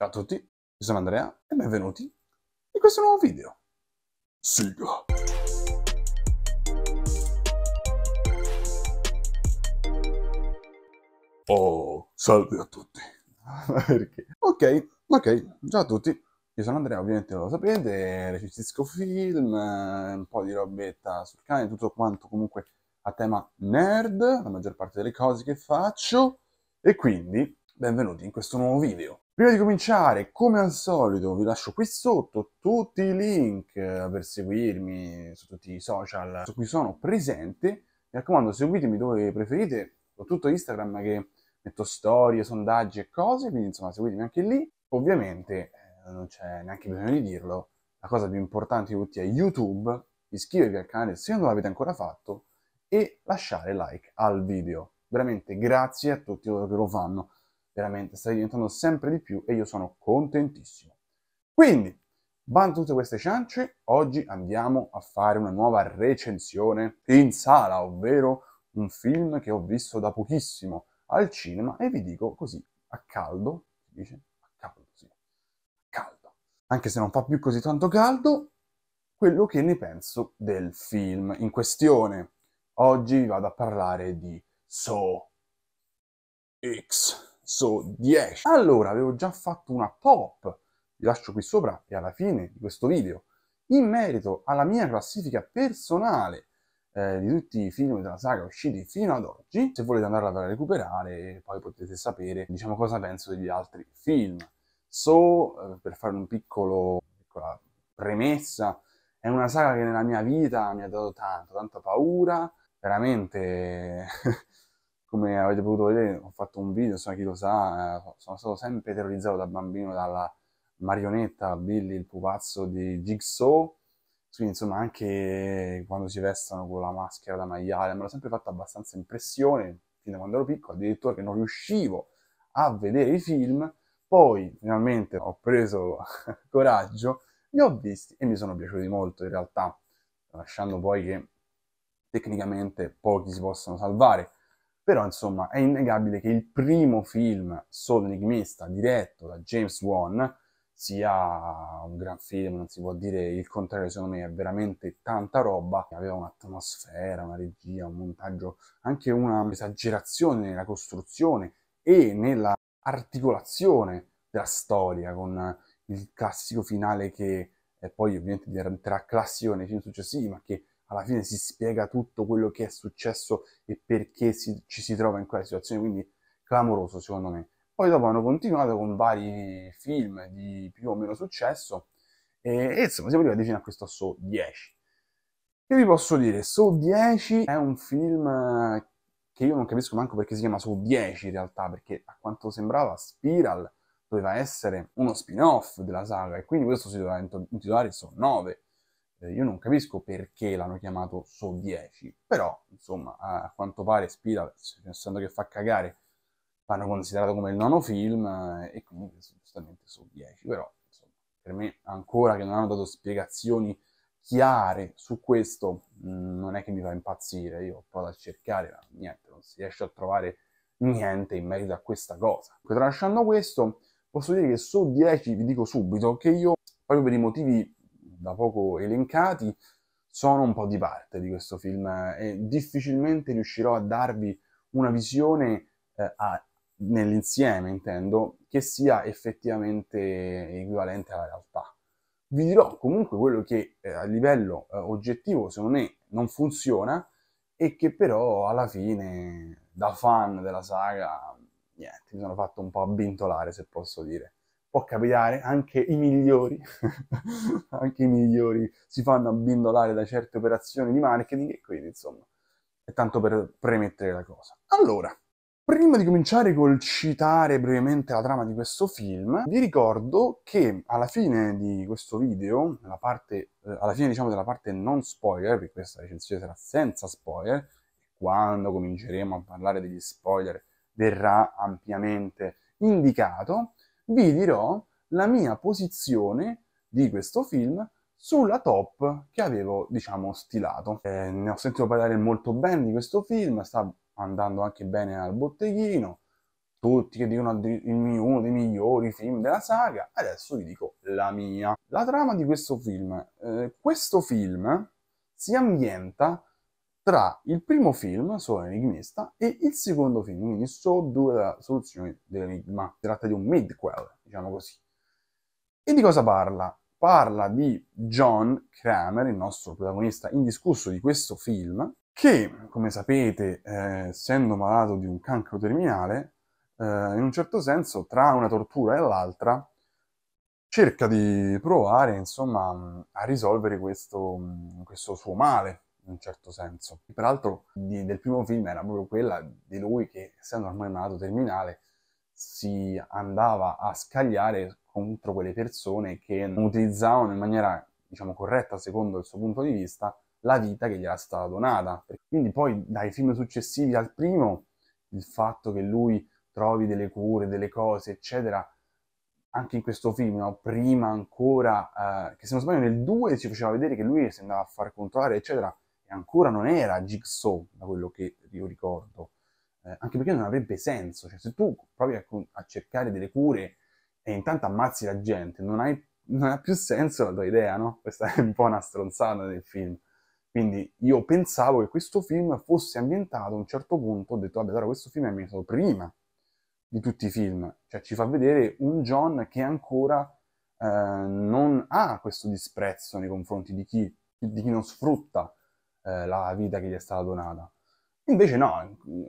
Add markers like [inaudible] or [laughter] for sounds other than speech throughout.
Ciao a tutti, io sono Andrea e benvenuti in questo nuovo video. Siga! Oh, salve a tutti! [laughs] Perché? Ok, ok, ciao a tutti. Io sono Andrea, ovviamente lo sapete, recensisco film, eh, un po' di robetta sul cane, tutto quanto comunque a tema nerd, la maggior parte delle cose che faccio. E quindi, benvenuti in questo nuovo video. Prima di cominciare, come al solito, vi lascio qui sotto tutti i link eh, per seguirmi su tutti i social su cui sono presente. Mi raccomando, seguitemi dove preferite, soprattutto Instagram che metto storie, sondaggi e cose, quindi insomma seguitemi anche lì. Ovviamente eh, non c'è neanche bisogno di dirlo, la cosa più importante di tutti è YouTube, iscrivervi al canale se non l'avete ancora fatto e lasciare like al video. Veramente grazie a tutti coloro che lo fanno veramente sta diventando sempre di più e io sono contentissimo. Quindi, vanno tutte queste ciance, oggi andiamo a fare una nuova recensione in sala, ovvero un film che ho visto da pochissimo al cinema e vi dico così, a caldo, si dice, a caldo, sì, a caldo, anche se non fa più così tanto caldo, quello che ne penso del film in questione. Oggi vi vado a parlare di So X pezzo di Allora, avevo già fatto una pop, vi lascio qui sopra e alla fine di questo video, in merito alla mia classifica personale eh, di tutti i film della saga usciti fino ad oggi. Se volete andarla a recuperare, poi potete sapere, diciamo, cosa penso degli altri film. So, eh, per fare un piccolo, piccola premessa, è una saga che nella mia vita mi ha dato tanto, tanta paura, veramente [laughs] come avete potuto vedere ho fatto un video, insomma chi lo sa, eh, sono stato sempre terrorizzato da bambino dalla marionetta Billy, il pupazzo di Jigsaw, quindi insomma anche quando si vestono con la maschera da maiale, me l'ho sempre fatto abbastanza impressione, fin da quando ero piccolo, addirittura che non riuscivo a vedere i film, poi finalmente ho preso [laughs] coraggio, li ho visti e mi sono piaciuti molto in realtà, lasciando poi che tecnicamente pochi si possano salvare, però insomma è innegabile che il primo film solo enigmista diretto da James Wan sia un gran film, non si può dire il contrario, secondo me è veramente tanta roba, aveva un'atmosfera, una regia, un montaggio, anche un'esagerazione nella costruzione e nella articolazione della storia con il classico finale che poi ovviamente diventerà classico nei film successivi, ma che alla fine si spiega tutto quello che è successo e perché si, ci si trova in quella situazione, quindi clamoroso secondo me. Poi dopo hanno continuato con vari film di più o meno successo e, e insomma siamo arrivati fino a questo So 10. Che vi posso dire? So 10 è un film eh, che io non capisco manco perché si chiama So 10 in realtà, perché a quanto sembrava Spiral doveva essere uno spin-off della saga e quindi questo si doveva intitolare So 9 eh, io non capisco perché l'hanno chiamato So 10, però insomma a quanto pare Spira, pensando che fa cagare, l'hanno considerato come il nono film eh, e quindi giustamente So 10, però insomma, per me ancora che non hanno dato spiegazioni chiare su questo mh, mm, non è che mi fa impazzire, io ho provato a cercare, ma niente, non si riesce a trovare niente in merito a questa cosa. Tralasciando questo, posso dire che su 10 vi dico subito che io, proprio per i motivi da poco elencati sono un po' di parte di questo film eh, e difficilmente riuscirò a darvi una visione eh, a, nell'insieme, intendo, che sia effettivamente equivalente alla realtà. Vi dirò comunque quello che eh, a livello eh, oggettivo, secondo me, non funziona e che però alla fine, da fan della saga, niente, mi sono fatto un po' abbintolare, se posso dire può capitare, anche i migliori, [laughs] anche i migliori si fanno abbindolare da certe operazioni di marketing e quindi insomma è tanto per premettere la cosa. Allora, Prima di cominciare col citare brevemente la trama di questo film, vi ricordo che alla fine di questo video, nella parte, eh, alla fine diciamo della parte non spoiler, perché questa recensione sarà senza spoiler, quando cominceremo a parlare degli spoiler verrà ampiamente indicato, vi dirò la mia posizione di questo film sulla top che avevo, diciamo, stilato. Eh, ne ho sentito parlare molto bene di questo film, sta andando anche bene al botteghino, tutti che dicono il mio, uno dei migliori film della saga, adesso vi dico la mia. La trama di questo film. Eh, questo film si ambienta tra il primo film, Solo enigmista, e il secondo film, quindi solo due soluzioni dell'enigma. Si tratta di un midquel, diciamo così. E di cosa parla? Parla di John Kramer, il nostro protagonista indiscusso di questo film, che, come sapete, eh, essendo malato di un cancro terminale, eh, in un certo senso, tra una tortura e l'altra, cerca di provare, insomma, a risolvere questo, questo suo male, in un certo senso. Peraltro di, del primo film era proprio quella di lui che, essendo ormai malato terminale, si andava a scagliare contro quelle persone che non utilizzavano in maniera, diciamo, corretta, secondo il suo punto di vista, la vita che gli era stata donata. Quindi poi dai film successivi al primo, il fatto che lui trovi delle cure, delle cose, eccetera, anche in questo film, no? prima ancora, eh, che se non sbaglio nel 2 si faceva vedere che lui si andava a far controllare, eccetera, e ancora non era Jigsaw, da quello che io ricordo, eh, anche perché non avrebbe senso, cioè se tu provi a, a cercare delle cure e intanto ammazzi la gente, non, hai, non ha più senso la tua idea, no? Questa è un po' una stronzata del film. Quindi io pensavo che questo film fosse ambientato a un certo punto, ho detto, vabbè, allora questo film è ambientato prima di tutti i film, cioè ci fa vedere un John che ancora eh, non ha questo disprezzo nei confronti di chi, di chi non sfrutta eh, la vita che gli è stata donata. Invece no,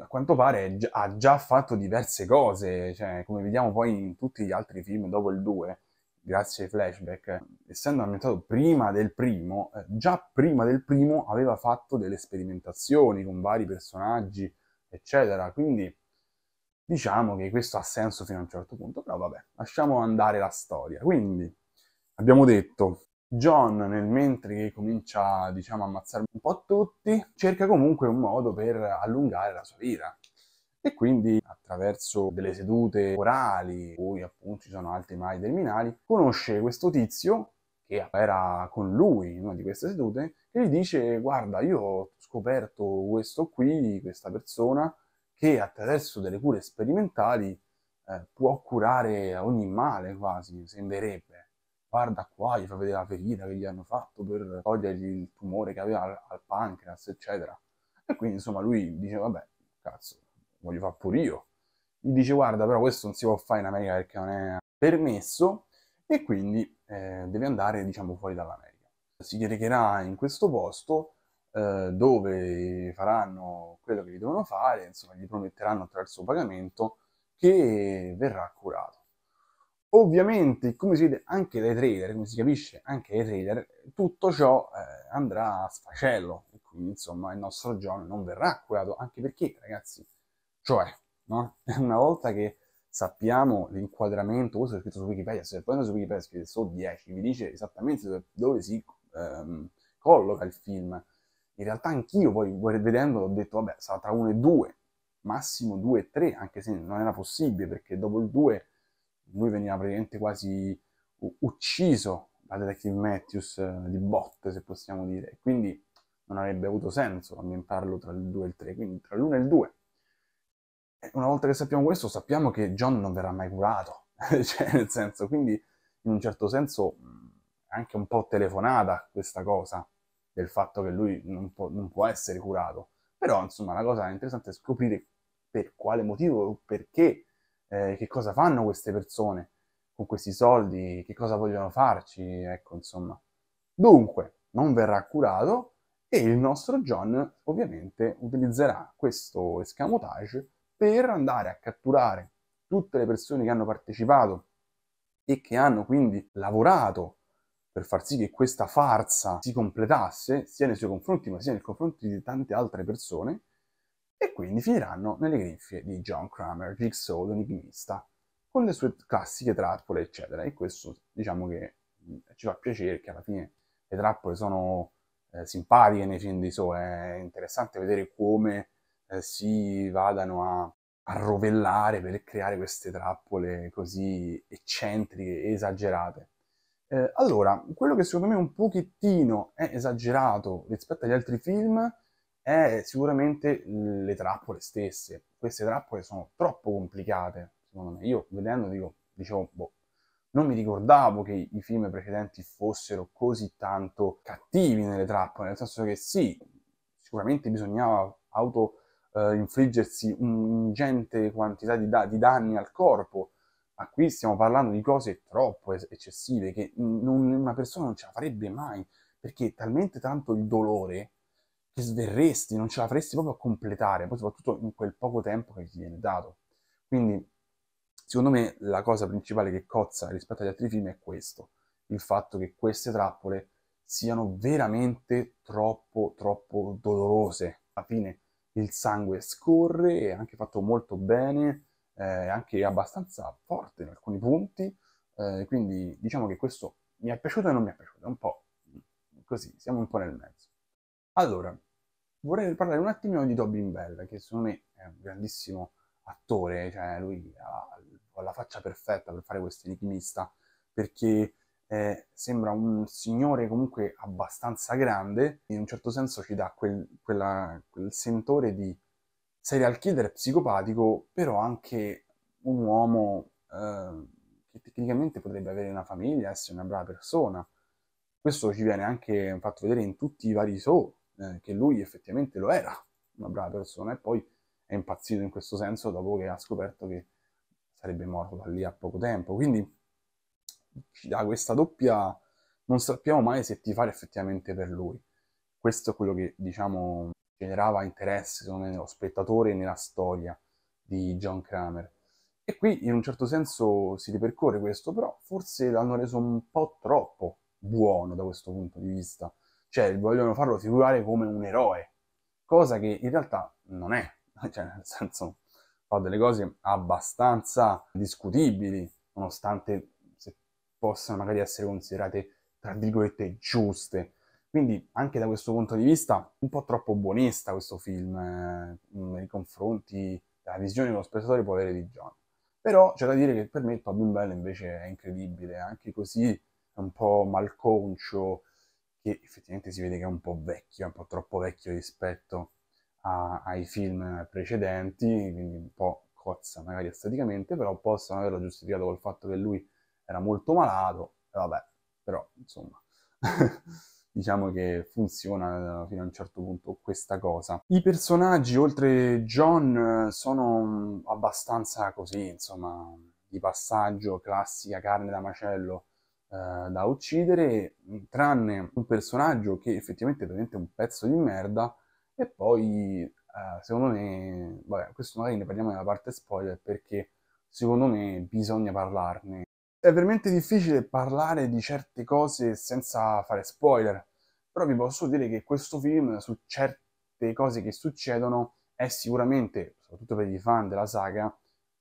a quanto pare ha già fatto diverse cose, cioè, come vediamo poi in tutti gli altri film dopo il 2, grazie ai flashback, essendo ambientato prima del primo, eh, già prima del primo aveva fatto delle sperimentazioni con vari personaggi, eccetera, quindi diciamo che questo ha senso fino a un certo punto, però vabbè, lasciamo andare la storia. Quindi abbiamo detto John, nel mentre che comincia diciamo, a ammazzare un po' tutti, cerca comunque un modo per allungare la sua vita. E quindi attraverso delle sedute orali, poi appunto ci sono altri mali terminali, conosce questo tizio che era con lui in una di queste sedute e gli dice guarda io ho scoperto questo qui, questa persona, che attraverso delle cure sperimentali eh, può curare ogni male quasi, sembrerebbe guarda qua, gli fa vedere la ferita che gli hanno fatto per togliergli il tumore che aveva al, al pancreas, eccetera. E quindi insomma lui dice, vabbè, cazzo, voglio far pure io. Gli dice, guarda, però questo non si può fare in America perché non è permesso e quindi eh, deve andare, diciamo, fuori dall'America. Si recherà in questo posto eh, dove faranno quello che gli devono fare, insomma, gli prometteranno attraverso il pagamento che verrà curato. Ovviamente, come si vede anche dai trailer, come si capisce anche dai trailer, tutto ciò eh, andrà a sfacello, e quindi insomma il nostro John non verrà curato, anche perché ragazzi, cioè, no? [laughs] una volta che sappiamo l'inquadramento, questo è scritto su Wikipedia, se poi su Wikipedia scrive solo 10, vi dice esattamente dove, dove si ehm, colloca il film. In realtà anch'io poi vedendolo ho detto, vabbè, sarà tra 1 e 2, massimo 2 e 3, anche se non era possibile perché dopo il 2 lui veniva praticamente quasi ucciso da Detective Matthews eh, di botte, se possiamo dire, quindi non avrebbe avuto senso ambientarlo tra il 2 e il 3, quindi tra l'1 e il 2. E una volta che sappiamo questo, sappiamo che John non verrà mai curato, [laughs] cioè nel senso, quindi in un certo senso è anche un po' telefonata questa cosa del fatto che lui non può, non può essere curato. Però, insomma, la cosa interessante è scoprire per quale motivo, perché eh, che cosa fanno queste persone con questi soldi, che cosa vogliono farci, ecco insomma. Dunque, non verrà curato e il nostro John ovviamente utilizzerà questo escamotage per andare a catturare tutte le persone che hanno partecipato e che hanno quindi lavorato per far sì che questa farsa si completasse sia nei suoi confronti ma sia nei confronti di tante altre persone e quindi finiranno nelle grinfie di John Kramer, Jigsaw, l'enigmista, con le sue classiche trappole, eccetera. E questo diciamo che ci fa piacere che alla fine le trappole sono eh, simpatiche nei film di Saw, è interessante vedere come eh, si vadano a, a rovellare per creare queste trappole così eccentriche e esagerate. Eh, allora, quello che secondo me è un pochettino è esagerato rispetto agli altri film è sicuramente le trappole stesse. Queste trappole sono troppo complicate, secondo me. Io vedendo dico, dicevo, boh, non mi ricordavo che i film precedenti fossero così tanto cattivi nelle trappole, nel senso che sì, sicuramente bisognava auto eh, infliggersi un'ingente quantità di, da- di, danni al corpo, ma qui stiamo parlando di cose troppo es- eccessive che non, una persona non ce la farebbe mai, perché talmente tanto il dolore ti sverresti, non ce la faresti proprio a completare, poi soprattutto in quel poco tempo che ti viene dato. Quindi, secondo me, la cosa principale che cozza rispetto agli altri film è questo, il fatto che queste trappole siano veramente troppo, troppo dolorose. Alla fine il sangue scorre, è anche fatto molto bene, eh, è anche abbastanza forte in alcuni punti, eh, quindi diciamo che questo mi è piaciuto e non mi è piaciuto, è un po' così, siamo un po' nel mezzo. Allora, vorrei parlare un attimino di Tobin Bell, che secondo me è un grandissimo attore, cioè lui ha, ha la faccia perfetta per fare questo enigmista, perché eh, sembra un signore comunque abbastanza grande, in un certo senso ci dà quel, quella, quel sentore di serial killer psicopatico, però anche un uomo eh, che tecnicamente potrebbe avere una famiglia, essere una brava persona. Questo ci viene anche fatto vedere in tutti i vari show, eh, che lui effettivamente lo era una brava persona e poi è impazzito in questo senso dopo che ha scoperto che sarebbe morto da lì a poco tempo. Quindi ci dà questa doppia... non sappiamo mai se ti fare effettivamente per lui. Questo è quello che, diciamo, generava interesse, secondo me, nello spettatore e nella storia di John Kramer. E qui in un certo senso si ripercorre questo, però forse l'hanno reso un po' troppo buono da questo punto di vista cioè vogliono farlo figurare come un eroe, cosa che in realtà non è, [laughs] cioè nel senso fa delle cose abbastanza discutibili, nonostante possano magari essere considerate tra virgolette giuste. Quindi anche da questo punto di vista un po' troppo buonista questo film eh, nei confronti della visione che lo spettatore può avere di John. Però c'è da dire che per me Tobin Bell invece è incredibile, anche così è un po' malconcio, che effettivamente si vede che è un po' vecchio, un po' troppo vecchio rispetto a, ai film precedenti, quindi un po' cozza magari esteticamente, però possono averlo giustificato col fatto che lui era molto malato, e vabbè, però insomma... [laughs] diciamo che funziona eh, fino a un certo punto questa cosa. I personaggi, oltre John, sono mm, abbastanza così, insomma, di passaggio, classica carne da macello eh, da uccidere, tranne un personaggio che effettivamente è veramente un pezzo di merda, e poi eh, secondo me, vabbè, questo magari ne parliamo nella parte spoiler perché secondo me bisogna parlarne. È veramente difficile parlare di certe cose senza fare spoiler, però vi posso dire che questo film su certe cose che succedono è sicuramente, soprattutto per i fan della saga,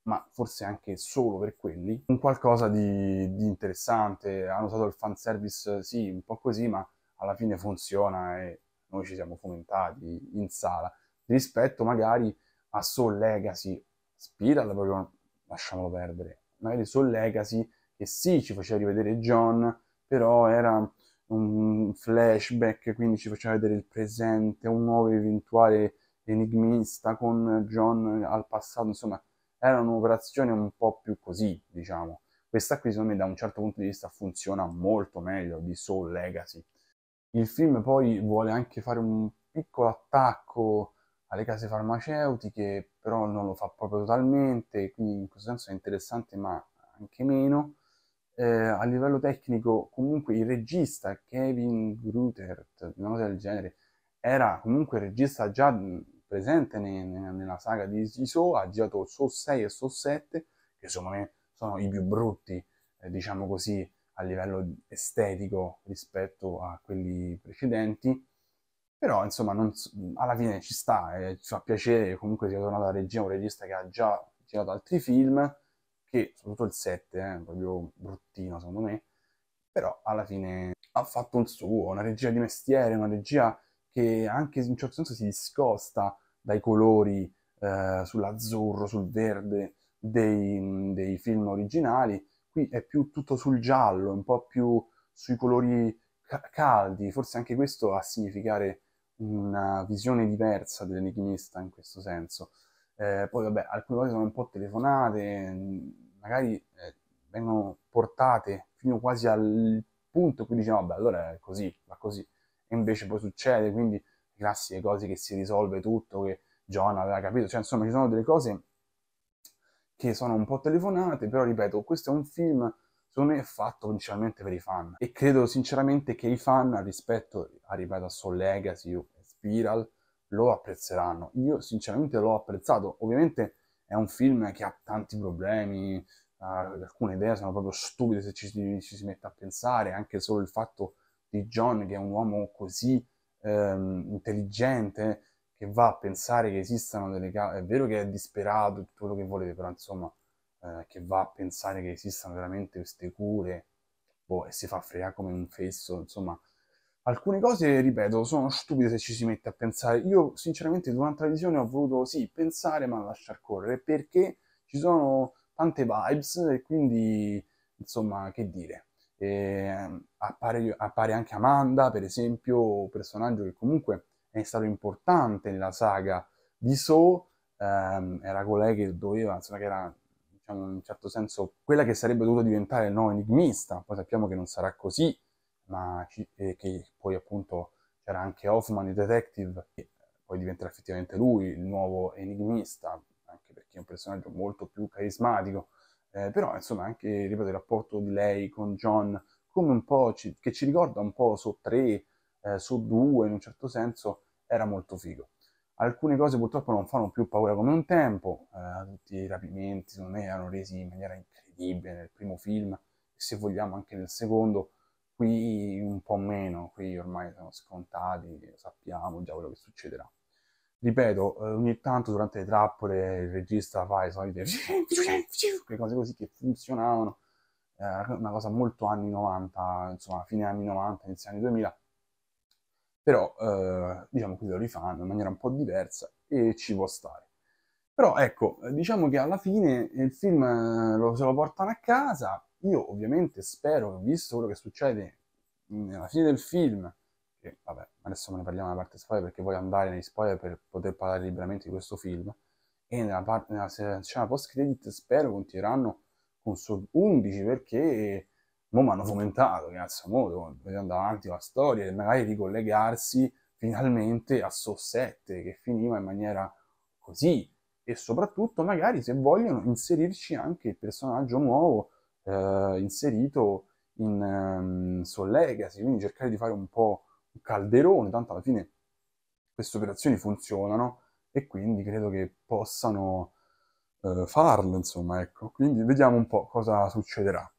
ma forse anche solo per quelli, un qualcosa di, di interessante. Hanno usato il fanservice, sì, un po' così, ma alla fine funziona e noi ci siamo fomentati in sala. Rispetto magari a Soul Legacy, Spiral proprio lasciamolo perdere, magari Soul Legacy che sì, ci faceva rivedere John, però era un flashback, quindi ci faceva vedere il presente, un nuovo eventuale enigmista con John al passato, insomma erano operazioni un po' più così, diciamo. Questa qui, secondo me, da un certo punto di vista funziona molto meglio di Soul Legacy. Il film poi vuole anche fare un piccolo attacco alle case farmaceutiche, però non lo fa proprio totalmente, quindi in questo senso è interessante, ma anche meno. Eh, a livello tecnico, comunque, il regista Kevin Grutert, una cosa del genere, era comunque regista già presente ne, ne, nella saga di Iso, ha girato Soul 6 e Soul 7, che secondo me sono i più brutti, eh, diciamo così, a livello estetico rispetto a quelli precedenti, però insomma non, alla fine ci sta, eh, ci fa piacere comunque sia tornato a regia un regista che ha già girato altri film, che soprattutto il 7 eh, proprio bruttino secondo me, però alla fine ha fatto un suo, una regia di mestiere, una regia che anche in un certo senso si discosta dai colori eh, sull'azzurro, sul verde dei, dei, film originali. Qui è più tutto sul giallo, un po' più sui colori caldi, forse anche questo a significare una visione diversa dell'enigmista in questo senso. Eh, poi vabbè, alcune cose sono un po' telefonate, magari eh, vengono portate fino quasi al punto in cui diciamo vabbè allora è così, va così e invece poi succede, quindi classiche cose che si risolve tutto, che John aveva capito, cioè insomma ci sono delle cose che sono un po' telefonate, però ripeto, questo è un film secondo me fatto principalmente per i fan e credo sinceramente che i fan rispetto a, ripeto, a Soul Legacy o Spiral lo apprezzeranno. Io sinceramente l'ho apprezzato, ovviamente è un film che ha tanti problemi, uh, alcune idee sono proprio stupide se ci, ci si mette a pensare, anche solo il fatto di John, che è un uomo così ehm, intelligente, che va a pensare che esistano delle cause, è vero che è disperato, tutto quello che volete, però insomma, eh, che va a pensare che esistano veramente queste cure, boh, e si fa fregare come un fesso, insomma, alcune cose, ripeto, sono stupide se ci si mette a pensare. Io, sinceramente, durante la visione ho voluto, sì, pensare, ma lasciar correre, perché ci sono tante vibes e quindi, insomma, che dire eh, appare, appare, anche Amanda, per esempio, un personaggio che comunque è stato importante nella saga di So, ehm, era colei che doveva, insomma, che era diciamo, in un certo senso quella che sarebbe dovuta diventare il nuovo enigmista, poi sappiamo che non sarà così, ma ci, eh, che poi appunto c'era anche Hoffman, il detective, che poi diventerà effettivamente lui il nuovo enigmista, anche perché è un personaggio molto più carismatico eh, però insomma anche, ripeto, il rapporto di lei con John, come un po' ci, che ci ricorda un po' su tre, eh, su due in un certo senso, era molto figo. Alcune cose purtroppo non fanno più paura come un tempo, eh, tutti i rapimenti secondo me erano resi in maniera incredibile nel primo film, se vogliamo anche nel secondo, qui un po' meno, qui ormai sono scontati, sappiamo già quello che succederà ripeto, eh, ogni tanto durante le trappole il regista fa i solite [laughs] le cose così che funzionavano, eh, una cosa molto anni 90, insomma, fine anni 90, inizio anni 2000, però eh, diciamo che lo rifanno in maniera un po' diversa e ci può stare. Però ecco, diciamo che alla fine il film eh, lo, se lo portano a casa, io ovviamente spero, visto quello che succede alla mm, fine del film, che vabbè, adesso ne parliamo nella parte spoiler perché voglio andare nei spoiler per poter parlare liberamente di questo film. E nella, parte, nella scena post-credit spero continueranno con Sub 11 perché mo mi hanno fomentato, cazzo, mo modo, devo andare avanti la storia e magari ricollegarsi finalmente a So 7 che finiva in maniera così e soprattutto magari se vogliono inserirci anche il personaggio nuovo eh, inserito in um, Soul Legacy, quindi cercare di fare un po' calderone, tanto alla fine queste operazioni funzionano e quindi credo che possano eh, farlo, insomma, ecco. Quindi vediamo un po' cosa succederà.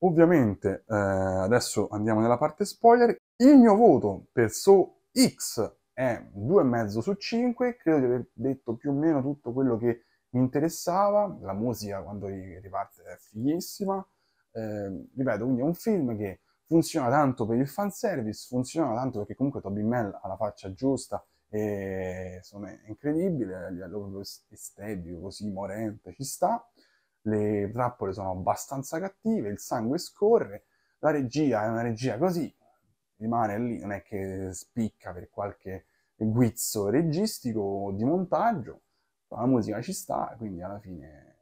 Ovviamente eh, adesso andiamo nella parte spoiler. Il mio voto per So X è 2,5 su 5, credo di aver detto più o meno tutto quello che mi interessava, la musica quando riparte è fighissima, eh, ripeto, quindi è un film che funziona tanto per il fanservice, funziona tanto perché comunque Toby Mell ha la faccia giusta e insomma, è incredibile, lo estetico così morente ci sta, le trappole sono abbastanza cattive, il sangue scorre, la regia è una regia così, rimane lì, non è che spicca per qualche guizzo registico o di montaggio, la musica ci sta, quindi alla fine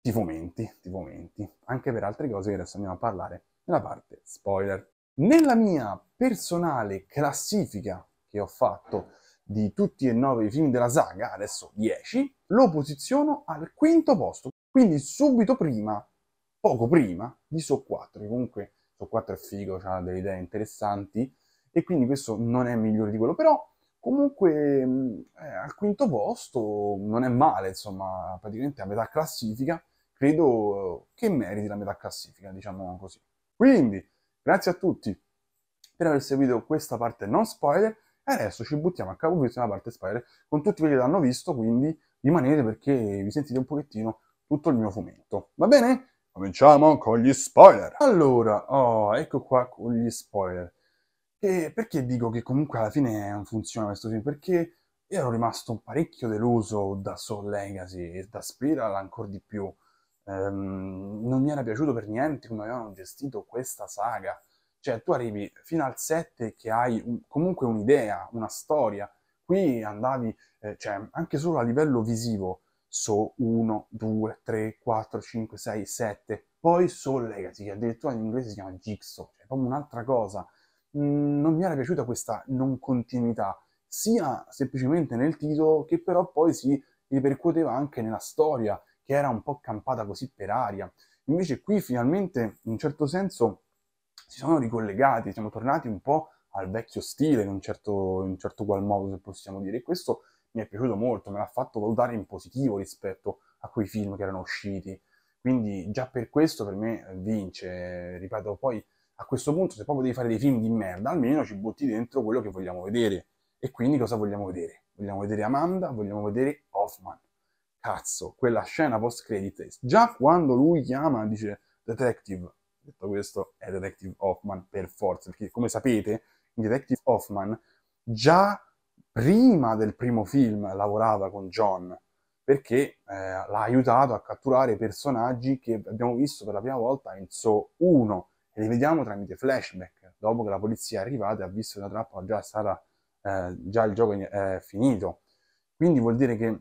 ti fomenti, ti fomenti, anche per altre cose che adesso andiamo a parlare nella parte spoiler. Nella mia personale classifica che ho fatto di tutti e nove i film della saga, adesso 10, lo posiziono al quinto posto, quindi subito prima, poco prima, di So 4, comunque So 4 è figo, ha delle idee interessanti, e quindi questo non è migliore di quello, però comunque eh, al quinto posto non è male, insomma, praticamente a metà classifica, credo che meriti la metà classifica, diciamo così. Quindi, grazie a tutti per aver seguito questa parte non spoiler e adesso ci buttiamo a capovirto nella parte spoiler con tutti quelli che l'hanno visto, quindi rimanete perché vi sentite un pochettino tutto il mio fumetto. Va bene? Cominciamo con gli spoiler! Allora, oh, ecco qua con gli spoiler. E perché dico che comunque alla fine non funziona questo film? Perché io ero rimasto parecchio deluso da Soul Legacy e da Spiral ancora di più. Um, non mi era piaciuto per niente come avevano gestito questa saga. Cioè, tu arrivi fino al 7 che hai un, comunque un'idea, una storia. Qui andavi, eh, cioè, anche solo a livello visivo, so 1, 2, 3, 4, 5, 6, 7. Poi so Legacy, che addirittura in inglese si chiama Jigsaw, cioè proprio un'altra cosa. Mm, non mi era piaciuta questa non continuità, sia semplicemente nel titolo, che però poi si ripercuoteva anche nella storia che era un po' campata così per aria. Invece qui finalmente, in un certo senso, si sono ricollegati, siamo tornati un po' al vecchio stile, in un certo, in un certo qual modo, se possiamo dire. E questo mi è piaciuto molto, me l'ha fatto valutare in positivo rispetto a quei film che erano usciti. Quindi già per questo per me vince, ripeto, poi a questo punto se proprio devi fare dei film di merda, almeno ci butti dentro quello che vogliamo vedere. E quindi cosa vogliamo vedere? Vogliamo vedere Amanda, vogliamo vedere Hoffman cazzo, quella scena post-credit, già quando lui chiama, dice Detective, detto questo è Detective Hoffman per forza, perché come sapete, Detective Hoffman già prima del primo film lavorava con John, perché eh, l'ha aiutato a catturare personaggi che abbiamo visto per la prima volta in So 1 e li vediamo tramite flashback, dopo che la polizia è arrivata e ha visto che la trappola già stata, eh, già il gioco è finito. Quindi vuol dire che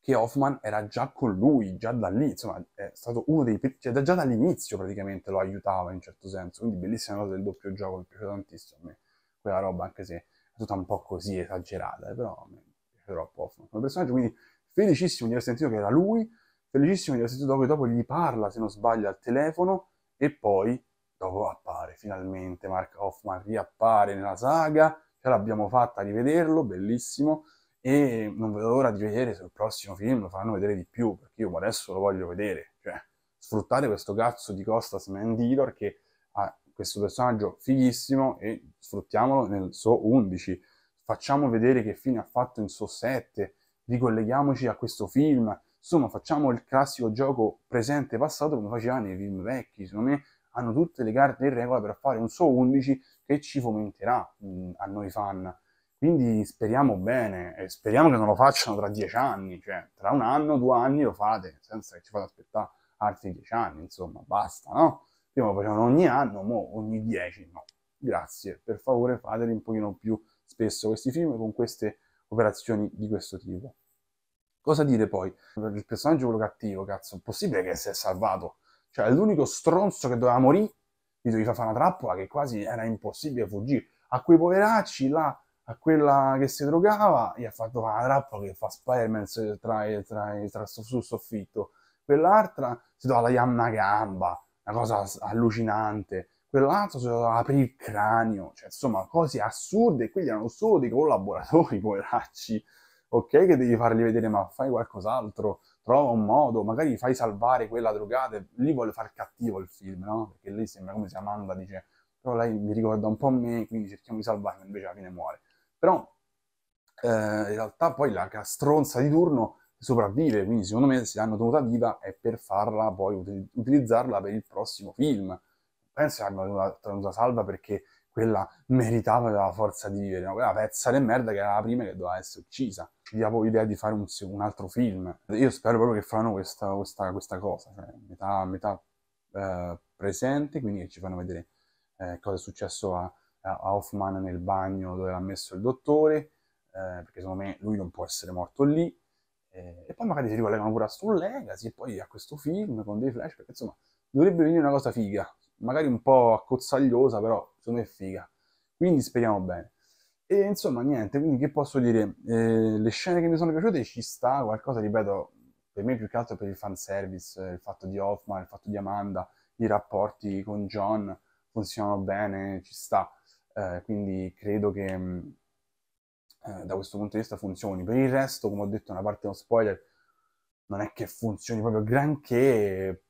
che Hoffman era già con lui, già da lì, insomma, è stato uno dei... Cioè, già dall'inizio praticamente lo aiutava in certo senso, quindi bellissima cosa del doppio gioco, mi piace tantissimo a me, quella roba, anche se è tutta un po' così esagerata, eh, però mi piace troppo Hoffman come personaggio, quindi felicissimo di aver sentito che era lui, felicissimo di aver sentito dopo che dopo gli parla, se non sbaglio, al telefono, e poi dopo appare, finalmente Mark Hoffman riappare nella saga, ce l'abbiamo fatta a rivederlo, bellissimo, e non vedo l'ora di vedere se il prossimo film lo faranno vedere di più, perché io adesso lo voglio vedere, cioè sfruttare questo cazzo di Costas Mandilor che ha questo personaggio fighissimo e sfruttiamolo nel suo 11, facciamo vedere che fine ha fatto in suo 7, ricolleghiamoci a questo film, insomma facciamo il classico gioco presente e passato come faceva nei film vecchi, secondo me hanno tutte le carte in regola per fare un suo 11 che ci fomenterà mh, mm, a noi fan quindi speriamo bene e speriamo che non lo facciano tra dieci anni, cioè tra un anno, due anni lo fate, senza che ci fate aspettare altri dieci anni, insomma, basta, no? Prima lo facevano ogni anno, mo ogni dieci, no. Grazie, per favore fateli un pochino più spesso questi film con queste operazioni di questo tipo. Cosa dire poi? Il personaggio quello cattivo, cazzo, è possibile che si è salvato? Cioè, l'unico stronzo che doveva morire, gli doveva fare una trappola che quasi era impossibile fuggire. A quei poveracci là a quella che si drogava gli ha fatto una trappola che fa Spider-Man tra, tra, tra, sul soffitto, quell'altra si doveva tagliare una gamba, una cosa allucinante, quell'altro si doveva aprire il cranio, cioè insomma cose assurde e quelli erano solo dei collaboratori, [laughs] poveracci, ok che devi farli vedere ma fai qualcos'altro, trova un modo, magari fai salvare quella drogata, e lì vuole far cattivo il film, no? Perché lì sembra come se Amanda dice, però oh, lei mi ricorda un po' me, quindi cerchiamo di salvarla, invece alla fine muore però eh, in realtà poi la stronza di turno sopravvive, quindi secondo me se l'hanno tenuta viva è per farla poi ut- utilizzarla per il prossimo film. Penso che l'hanno tenuta salva perché quella meritava la forza di vivere, no? quella pezza di merda che era la prima che doveva essere uccisa. Gli avevo l'idea di fare un, un, altro film. Io spero proprio che faranno questa, questa, questa cosa, cioè metà, metà eh, presente, quindi che ci fanno vedere eh, cosa è successo a, a Hoffman nel bagno dove l'ha messo il dottore, eh, perché secondo me lui non può essere morto lì, eh, e poi magari si ricollegano pure a Stone Legacy e poi a questo film con dei flash, perché insomma dovrebbe venire una cosa figa, magari un po' accozzagliosa, però secondo me è figa, quindi speriamo bene. E insomma niente, quindi che posso dire? Eh, le scene che mi sono piaciute ci sta, qualcosa, ripeto, per me più che altro per il fanservice, il fatto di Hoffman, il fatto di Amanda, i rapporti con John funzionano bene, ci sta eh, quindi credo che mm, eh, da questo punto di vista funzioni. Per il resto, come ho detto una parte non spoiler, non è che funzioni proprio granché,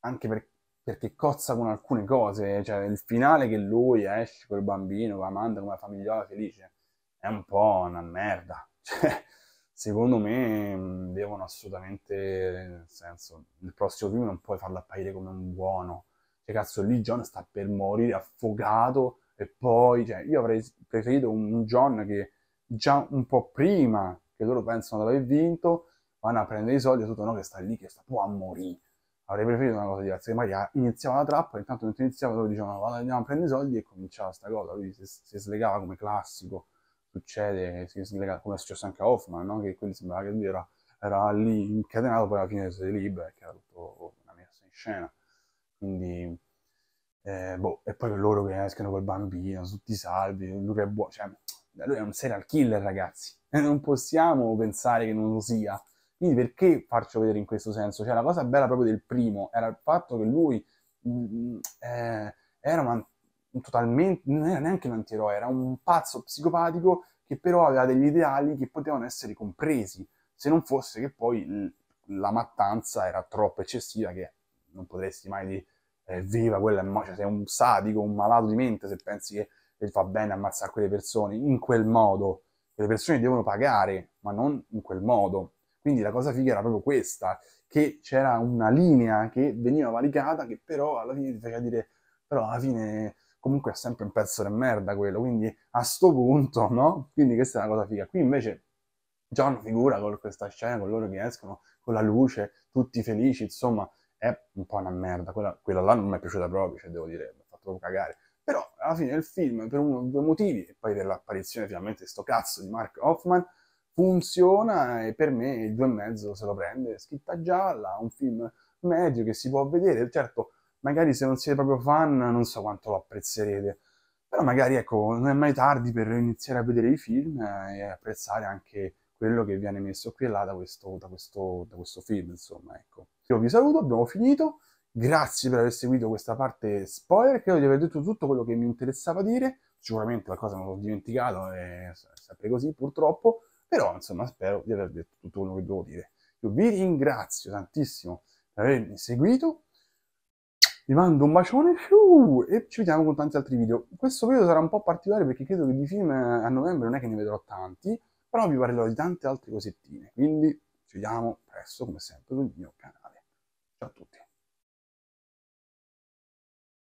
anche per, perché cozza con alcune cose, cioè il finale che lui esce col bambino, la manda come una famigliola felice, è un po' una merda. [laughs] Cioè, secondo me mm, devono assolutamente, nel senso, nel prossimo film non puoi farlo apparire come un buono. Cioè, cazzo, lì John sta per morire affogato e poi cioè, io avrei preferito un John che già un po' prima che loro pensano di aver vinto vanno a prendere i soldi e tutto no che sta lì che sta può a morire avrei preferito una cosa diversa che magari iniziava la trappola intanto mentre iniziava loro dicevano vado andiamo a prendere i soldi e cominciava sta cosa lui si, si slegava come classico succede si slega, come è successo anche a Hoffman no? che quelli sembrava che lui era, era lì incatenato poi alla fine si libera che era tutto una messa in scena quindi eh, boh, e poi loro che escono col bambino, eh, tutti salvi, lui è buono, cioè, lui è un serial killer, ragazzi, eh, non possiamo pensare che non lo sia. Quindi perché farci vedere in questo senso? Cioè, la cosa bella proprio del primo era il fatto che lui mh, mm, mm, eh, era un, un totalmente, non era neanche un antieroe, era un pazzo psicopatico che però aveva degli ideali che potevano essere compresi, se non fosse che poi l, la mattanza era troppo eccessiva che non potresti mai eh, viva quella è cioè, sei un sadico, un malato di mente se pensi che, che fa bene ammazzare quelle persone in quel modo. Le persone devono pagare, ma non in quel modo. Quindi la cosa figa era proprio questa, che c'era una linea che veniva valicata che però alla fine ti faceva dire però alla fine comunque è sempre un pezzo di merda quello, quindi a sto punto, [laughs] no? Quindi questa è una cosa figa. Qui invece John figura con questa scena, con loro che escono, con la luce, tutti felici, insomma, è un po' una merda, quella, quella là non mi è piaciuta proprio, cioè devo dire, mi ha fatto proprio cagare. Però alla fine il film, per uno o due motivi, e poi dell'apparizione finalmente di sto cazzo di Mark Hoffman, funziona e per me il due e mezzo se lo prende, scritta gialla, un film medio che si può vedere, certo magari se non siete proprio fan non so quanto lo apprezzerete, però magari ecco, non è mai tardi per iniziare a vedere i film eh, e apprezzare anche quello che viene messo qui e là da questo, da questo, da questo film, insomma, ecco. Io vi saluto, abbiamo finito. Grazie per aver seguito questa parte spoiler, credo di aver detto tutto quello che mi interessava dire. Sicuramente qualcosa non l'ho dimenticato, è sempre così purtroppo, però insomma spero di aver detto tutto quello che devo dire. Io vi ringrazio tantissimo per avermi seguito, vi mando un bacione fiu, e ci vediamo con tanti altri video. Questo video sarà un po' particolare perché credo che di film a novembre non è che ne vedrò tanti, però vi parlerò di tante altre cosettine, quindi ci vediamo presto come sempre sul mio canale. Ciao a tutti.